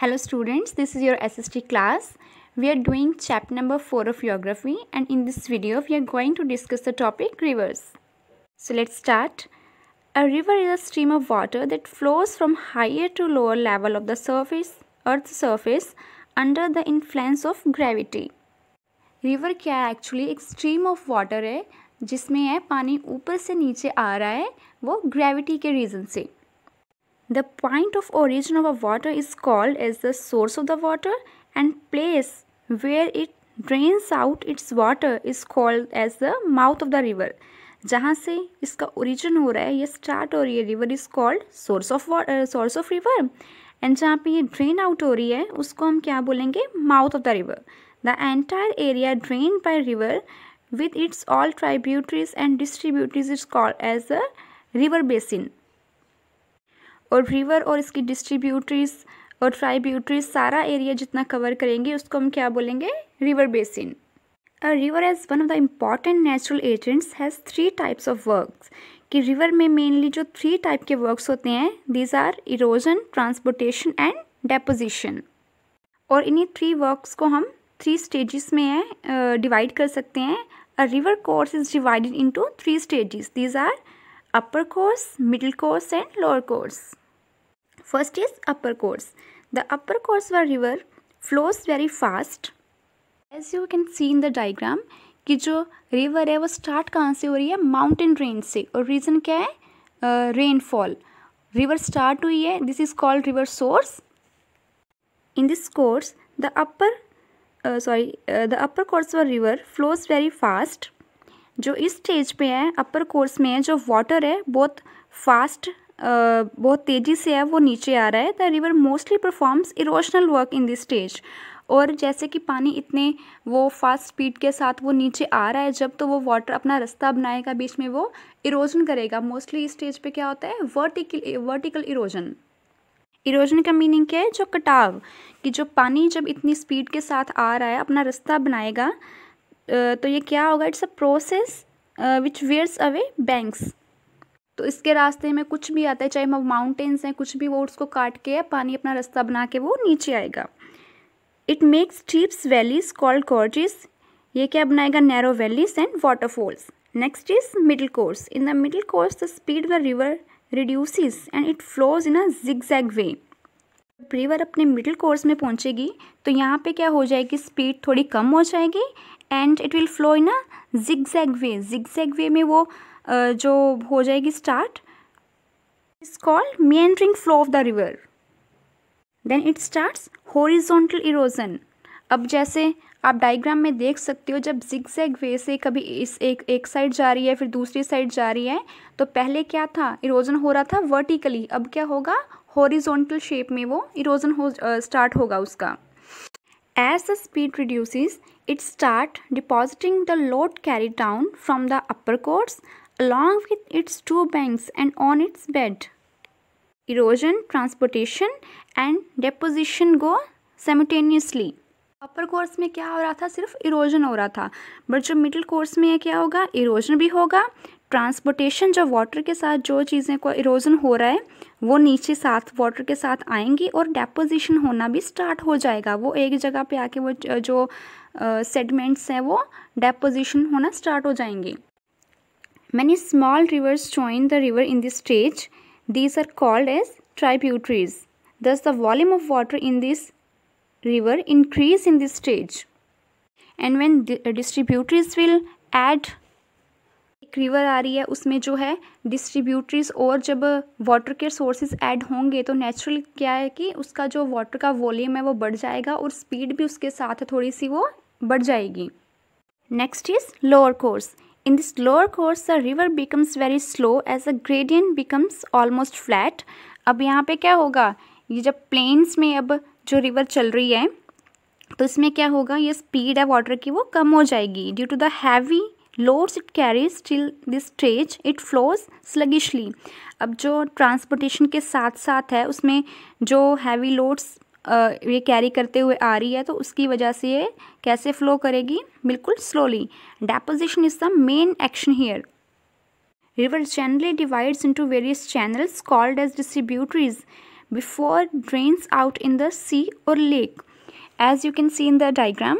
hello students this is your sst class we are doing chapter number 4 of geography and in this video we are going to discuss the topic rivers so let's start a river is a stream of water that flows from higher to lower level of the surface earth's surface under the influence of gravity river क्या है actually एक stream of water है जिसमें है पानी ऊपर से नीचे आ रहा है वो ग्रेविटी के रीज़न से The point of origin of a water is called as the source of the water and place where it drains out its water is called as the mouth of the river. जहाँ से इसका origin हो रहा है ये start हो रही है river is called source of water source of river and जहाँ पे ये ड्रेन आउट हो रही है उसको हम क्या बोलेंगे mouth of the river the entire area drain by river with its all tributaries and distributaries is called as the river basin और रिवर और इसकी डिस्ट्रीब्यूटरीज और ट्राइब्यूटरीज सारा एरिया जितना कवर करेंगे उसको हम क्या बोलेंगे river basin a river as one of the important natural agents has three types of works कि रिवर में मेनली जो थ्री टाइप के वर्क्स होते हैं these are erosion transportation and deposition और इन्हीं थ्री वर्क्स को हम थ्री स्टेजेस में डिवाइड uh, कर सकते हैं a river course is divided into three stages these are upper course, middle course and lower course. First is upper course. The upper Korsva river flows very fast. As you can see in the diagram, कि जो river है वो start कहाँ से mountain rain. से और reason क्या uh, rainfall river start हुई है this is called river source in this course the upper uh, sorry uh, the upper Korsva river flows very fast जो इस स्टेज पे है अपर कोर्स में है जो वाटर है बहुत फास्ट बहुत तेज़ी से है वो नीचे आ रहा है the river mostly performs erosional work in this stage और जैसे कि पानी इतने वो फास्ट स्पीड के साथ वो नीचे आ रहा है जब तो वो वाटर अपना रास्ता बनाएगा बीच में वो इरोजन करेगा मोस्टली इस स्टेज पे क्या होता है वर्टिकल वर्टिकल इरोजन इरोजन का मीनिंग क्या है जो कटाव कि जो पानी जब इतनी स्पीड के साथ आ रहा है अपना रास्ता बनाएगा तो ये क्या होगा it's a process which wears away banks तो इसके रास्ते में कुछ भी आता है चाहे वो माउंटेन्स हैं कुछ भी वो उसको काट के या पानी अपना रास्ता बना के वो नीचे आएगा इट मेक्स चीप्स वैलीज कॉल्ड कॉर्जिस ये क्या बनाएगा narrow valleys and waterfalls next is middle course in the middle course the speed the river reduces and it flows in a zig way river अपने मिडिल कोर्स में पहुंचेगी तो यहाँ पे क्या हो जाएगी स्पीड थोड़ी कम हो जाएगी and it will flow in a zig zag way zig zag way में वो जो हो जाएगी start is called meandering flow of the river then it start horizontal erosion अब जैसे आप डायग्राम में देख सकते हो जब जिग जैग वे से कभी इस एक एक साइड जा रही है फिर दूसरी साइड जा रही है तो पहले क्या था इरोजन हो रहा था वर्टिकली अब क्या होगा हॉरिजॉन्टल शेप में वो इरोजन हो स्टार्ट होगा उसका As the speed reduces, it start depositing the load carried down from the upper course along with its two banks and on its bed. Erosion, transportation and deposition go simultaneously. Upper course में क्या हो रहा था सिर्फ erosion हो रहा था but जो मिडिल कोर्स में क्या होगा इरोजन भी होगा ट्रांसपोर्टेशन जो वाटर के साथ जो चीज़ें को इरोजन हो रहा है वो नीचे साथ वाटर के साथ आएंगी और डेपोजिशन होना भी स्टार्ट हो जाएगा वो एक जगह पे आके वो जो सेगमेंट्स हैं वो डेपोजिशन होना स्टार्ट हो जाएंगी many small rivers join the river in this stage these are called as tributaries thus the volume of water in this river increase in this stage and when distributaries will add एक river आ रही है उसमें जो है distributaries और जब water के सोर्सेज ऐड होंगे तो नेचुरल क्या है कि उसका जो वाटर का वॉल्यूम है वो बढ़ जाएगा और स्पीड भी उसके साथ थोड़ी सी वो बढ़ जाएगी next is lower course in this lower course the river becomes very slow as a gradient becomes almost flat अब यहाँ पे क्या होगा ये जब प्लेन्स में अब जो रिवर चल रही है तो इसमें क्या होगा ये स्पीड है वाटर की वो कम हो जाएगी due to the heavy loads it carries till this stage it flows sluggishly अब जो ट्रांसपोर्टेशन के साथ साथ है उसमें जो हैवी लोड्स ये कैरी करते हुए आ रही है तो उसकी वजह से ये कैसे फ्लो करेगी बिल्कुल slowly deposition is the main action here river generally divides into various channels called as distributaries before it drains out in the sea or lake as you can see in the diagram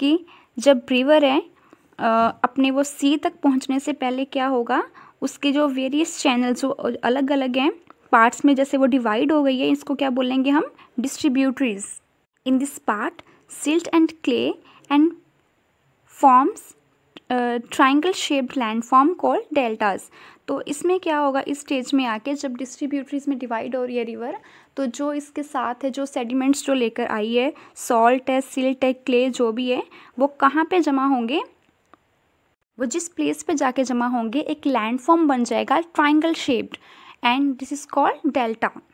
कि जब river है अपने वो sea तक पहुँचने से पहले क्या होगा उसके जो various channels जो अलग अलग हैं parts में जैसे वो divide हो गई है इसको क्या बोलेंगे हम distributaries in this part silt and clay and forms triangle shaped landform called deltas तो इसमें क्या होगा इस स्टेज में आके जब डिस्ट्रीब्यूटरीज में डिवाइड हो रही है रिवर तो जो इसके साथ है जो सेडिमेंट्स जो लेकर आई है सॉल्ट है सिल्ट है क्ले जो भी है वो कहाँ पे जमा होंगे वो जिस प्लेस पे जाके जमा होंगे एक लैंडफॉर्म बन जाएगा triangle shaped and this is called delta